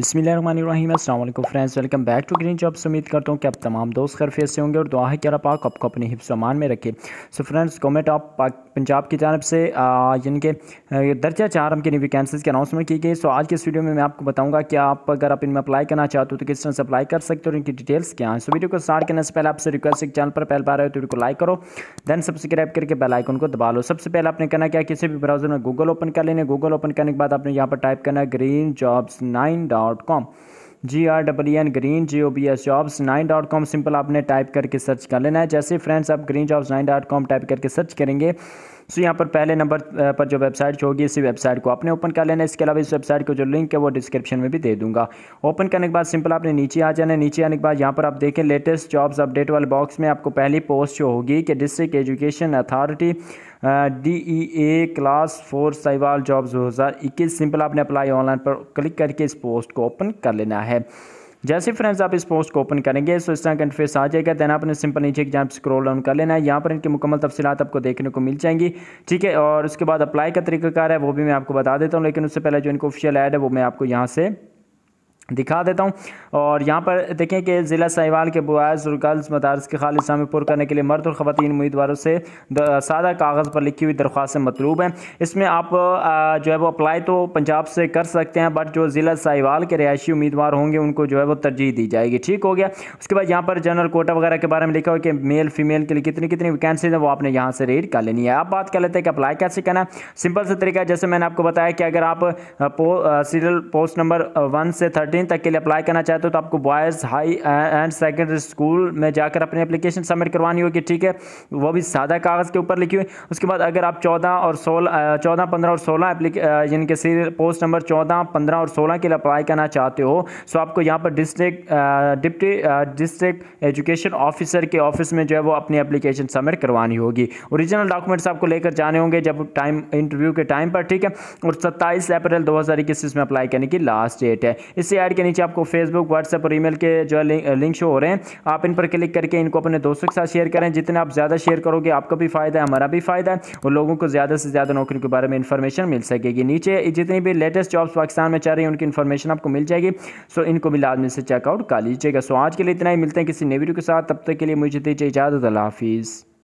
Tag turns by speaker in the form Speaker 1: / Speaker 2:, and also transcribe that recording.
Speaker 1: बसमीम friends welcome back to green jobs उम्मीद करता हूँ कि आप तमाम दोस्त खरफे से होंगे और दुआ है कि अल्लाह पाक आपको अपने हिफ्स अमान में रखे सो फ्रेंड्स कमेंट आप पंजाब की जानब से यानी कि दर्जा चार हम के लिए वैकेंसीज़ की अनाउंसमेंट की गई सो आज के इस वीडियो में मैं आपको बताऊंगा कि आप अगर आप इनमें अप्लाई करना चाहते हो तो किस तरह से अप्लाई कर सकते हो और इनकी डिटेल्स क्या हैं सो वीडियो को स्टार्ट करने से पहले आपसे रिक्वेस्ट एक चैनल पर पहल पा रहे हो तो वीडियो को लाइक करो देन सब्सक्राइब करके बेलाइकन को दबा लो सबसे पहले आपने करना क्या किसी भी ब्राउजर में गूगल ओपन कर लेने गूगल ओपन करने के बाद आपने यहाँ पर टाइप करना green jobs nine dot com G R W N green G O B S jobs nine dot com simple आपने टाइप करके सर्च कर लेना है जैसे फ्रेंड्स आप green jobs nine dot com type करके सर्च करेंगे सो यहाँ पर पहले नंबर पर जो वेबसाइट होगी इसी वेबसाइट को आपने ओपन कर लेना है इसके अलावा इस वेबसाइट को जो लिंक है वो डिस्क्रिप्शन में भी दे दूंगा ओपन करने के बाद सिंपल आपने नीचे आ जाना है नीचे आने के बाद यहाँ पर आप देखें लेटेस्ट जॉब्स अपडेट वाले बॉक्स में आपको पहली पोस्ट जो होगी कि district education authority D E A class four Sahiwal job दो हज़ार इक्कीस सिंपल आपने अप्लाई ऑनलाइन पर क्लिक करके इस पोस्ट को ओपन कर लेना है जैसे फ्रेंड्स आप इस पोस्ट को ओपन करेंगे सो इस तरह का इंटरफेस आ जाएगा देन आपने सिंपल नीचे एग्जाम स्क्रॉल डाउन कर लेना है यहाँ पर इनकी मुकम्मल तफसीत आपको देखने को मिल जाएंगी ठीक है और उसके बाद अप्लाई का तरीकाकार है वो भी मैं आपको बता देता हूँ लेकिन उससे पहले जो इनका ऑफिशियल ऐड है वो मैं आपको यहाँ से दिखा देता हूँ और यहाँ पर देखें कि ज़िला साहिवाल के बॉयज़ और गर्ल्स मदारस के खाल इस्लाम पुर करने के लिए मर्द और ख़वान उम्मीदवारों से सादा कागज़ पर लिखी हुई दरख्वास्तें मतलूब हैं इसमें आप जो है वो अप्लाई तो पंजाब से कर सकते हैं बट जो ज़िला साहिवाल के रिहायशी उम्मीदवार होंगे उनको जो है वो तरजीह दी जाएगी ठीक हो गया उसके बाद यहाँ पर जनरल कोटा वगैरह के बारे में लिखा हुआ कि मेल फीमेल के लिए कितनी कितनी वैकेंसीज हैं वो आपने यहाँ से रीड कर लेनी है आप बात कर लेते हैं कि अप्लाई कैसे करना सिंपल सा तरीका जैसे मैंने आपको बताया कि अगर आप सीरियल पोस्ट नंबर वन से थर्टीन ट्रेनिंग तक के लिए अप्लाई करना चाहते हो तो आपको boys high and secondary school में जाकर अपनी एप्लीकेशन सबमिट करवानी होगी ठीक है वो भी सादा कागज़ के ऊपर लिखी हुई उसके बाद अगर आप चौदह और सोलह uh, चौदह पंद्रह और सोलह uh, यानी कि सीरियल पोस्ट नंबर चौदह पंद्रह और सोलह के लिए अप्लाई करना चाहते हो सो तो आपको यहाँ पर district deputy district education officer के ऑफिस में जो है वो अपनी एप्लीकेशन सबमिट करवानी होगी ओरिजिनल डॉक्यूमेंट्स आपको लेकर जाने होंगे जब टाइम इंटरव्यू के टाइम पर ठीक है और सत्ताईस अप्रैल दो हज़ार इक्कीस में अप्लाई करने की लास्ट डेट है इससे गाइड के नीचे आपको फेसबुक व्हाट्सएप और ईमेल के जो है लिंक शो हो रहे हैं आप इन पर क्लिक करके इनको अपने दोस्तों के साथ शेयर करें जितना आप ज़्यादा शेयर करोगे आपका भी फ़ायदा है हमारा भी फ़ायदा है और लोगों को ज़्यादा से ज़्यादा नौकरी के बारे में इंफॉर्मेशन मिल सकेगी नीचे जितनी भी लेटेस्ट जॉब्स पाकिस्तान में चाह रही है उनकी इन्फॉर्मेशन आपको मिल जाएगी सो इनको भी लाजमी से चेकआउट कर लीजिएगा सो आज के लिए इतना ही मिलते हैं किसी नेवीडियो के साथ तब तक के लिए मुझे दीजिए इजाज़त अल्लाह हाफिज़